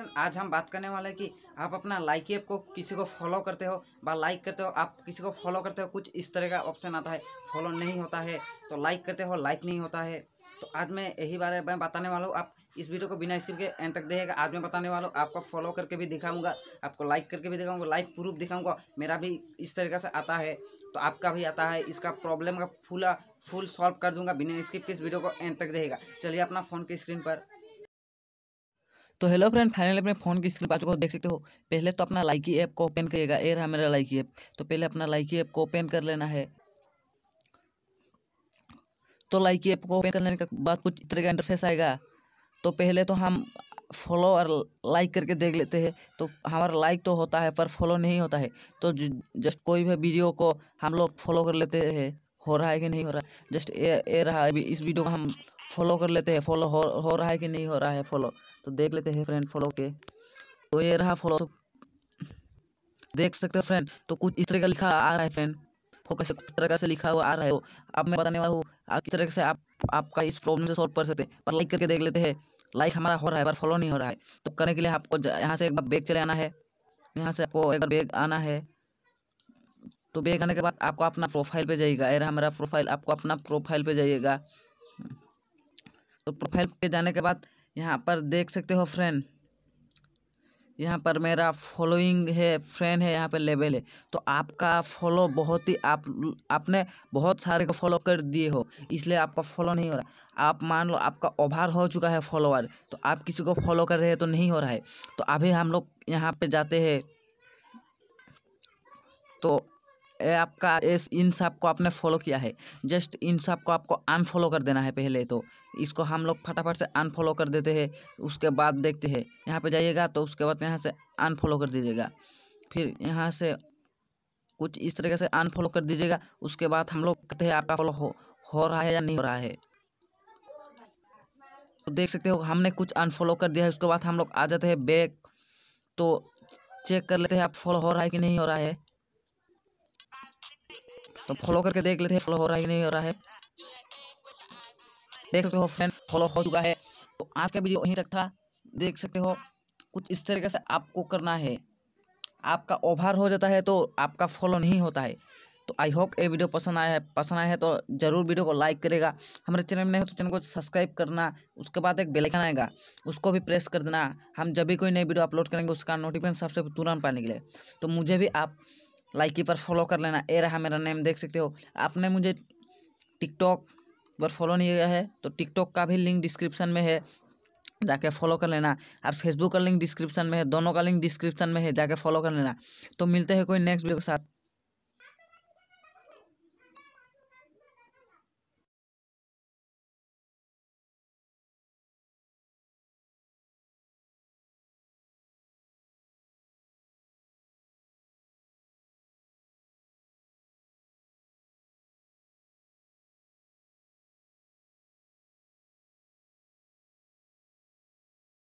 friend आज हम बात करने वाले हैं कि आप अपना लाइक ऐप को किसी को फॉलो करते हो बा लाइक करते हो आप किसी को फॉलो करते हो कुछ इस तरह का ऑप्शन आता है फॉलो नहीं होता है तो लाइक करते हो लाइक नहीं होता है तो आज मैं यही बारे में बताने वाला हूँ आप इस वीडियो को बिना स्क्रिप के एंड तक देखेगा आज मैं बताने वाला हूँ आपको फॉलो करके भी दिखाऊंगा आपको लाइक करके भी दिखाऊंगा लाइक प्रूफ दिखाऊंगा मेरा भी इस तरीके से आता है तो आपका भी आता है इसका प्रॉब्लम का फुला फुल सॉल्व कर दूंगा बिना स्क्रिप के इस वीडियो को एंड तक देखेगा चलिए अपना फ़ोन की स्क्रीन पर तो हेलो फ्रेंड फाइनली अपने फोन की स्क्रीन बाजू को देख सकते हो पहले तो अपना लाइकी ऐप को ओपन करिएगा ए रहा मेरा लाइकी ऐप तो पहले अपना लाइकी ऐप को ओपन कर लेना है तो लाइकी ऐप को ओपन करने के बाद कुछ इतने का इंटरफेस आएगा तो पहले तो हम फॉलो और लाइक करके देख लेते हैं तो हमारा लाइक तो होता है पर फॉलो नहीं होता है तो जस्ट कोई भी वीडियो को हम लोग फॉलो कर लेते हैं हो रहा है कि नहीं हो रहा जस्ट ए, ए रहा है इस वीडियो को हम फॉलो कर लेते हैं फॉलो हो, हो रहा है कि नहीं हो रहा है फॉलो तो देख लेते हैं फ्रेंड फॉलो के तो ये रहा फॉलो तो देख सकते हो फ्रेंड तो कुछ इस तरह का लिखा आ रहा है फ्रेंड फोकस से कुछ तरह से लिखा हुआ आ रहा है वो अब मैं बताने वाला हूँ आप किस तरह से आप आपका इस प्रॉब्लम से सॉल्व कर सकते हैं पर लाइक करके देख लेते हैं लाइक हमारा हो रहा है पर फॉलो नहीं हो रहा है तो करने के लिए आपको यहाँ से एक बार बैग चले आना है यहाँ से आपको एक बार बैग आना है तो बैग आने के बाद आपको अपना प्रोफाइल पर जाइएगा अरे हमारा प्रोफाइल आपको अपना प्रोफाइल पर जाइएगा तो प्रोफाइल पे जाने के बाद यहाँ पर देख सकते हो फ्रेंड यहाँ पर मेरा फॉलोइंग है फ्रेंड है यहाँ पे लेवल है तो आपका फॉलो बहुत ही आप आपने बहुत सारे को फॉलो कर दिए हो इसलिए आपका फॉलो नहीं हो रहा आप मान लो आपका ओभार हो चुका है फॉलोअर तो आप किसी को फॉलो कर रहे हैं तो नहीं हो रहा है तो अभी हम लोग यहाँ पे जाते हैं तो आपका इस इन सब को आपने फॉलो किया है जस्ट इन सब को आपको अनफॉलो कर देना है पहले तो इसको हम लोग फटाफट से अनफॉलो कर देते हैं उसके बाद देखते हैं यहाँ पे जाइएगा तो उसके बाद यहाँ से अनफॉलो कर दीजिएगा फिर यहाँ से कुछ इस तरीके से अनफॉलो कर दीजिएगा उसके बाद हम लोग कहते हैं आपका फॉलो हो हो रहा है या नहीं हो रहा है तो देख सकते हो हमने कुछ अनफॉलो कर दिया है उसके बाद हम लोग आ जाते हैं बैक तो चेक कर लेते हैं आप फॉलो हो रहा है कि नहीं हो रहा है तो फॉलो करके देख लेते हैं फॉलो हो रहा है कि नहीं हो रहा है देख सकते हो फ्रेंड फॉलो हो चुका है तो आज का वीडियो यहीं तक था देख सकते हो कुछ इस तरीके से आपको करना है आपका ओवर हो जाता है तो आपका फॉलो नहीं होता है तो आई होप ये वीडियो पसंद आया है पसंद आया है तो जरूर वीडियो को लाइक करेगा हमारे चैनल में नहीं तो चैनल को सब्सक्राइब करना उसके बाद एक बेल आइकन आएगा उसको भी प्रेस कर देना हम जब भी कोई नई वीडियो अपलोड करेंगे उसका नोटिफिकेशन सबसे तुरंत पाने के लिए तो मुझे भी आप लाइक की पर फॉलो कर लेना ए रहा मेरा नेम देख सकते हो आपने मुझे टिकटॉक पर फॉलो नहीं किया है तो टिकटॉक का भी लिंक डिस्क्रिप्शन में है जाके फॉलो कर लेना और फेसबुक का लिंक डिस्क्रिप्शन में है दोनों का लिंक डिस्क्रिप्शन में है जाके फॉलो कर लेना तो मिलते हैं कोई नेक्स्ट वीडियो के साथ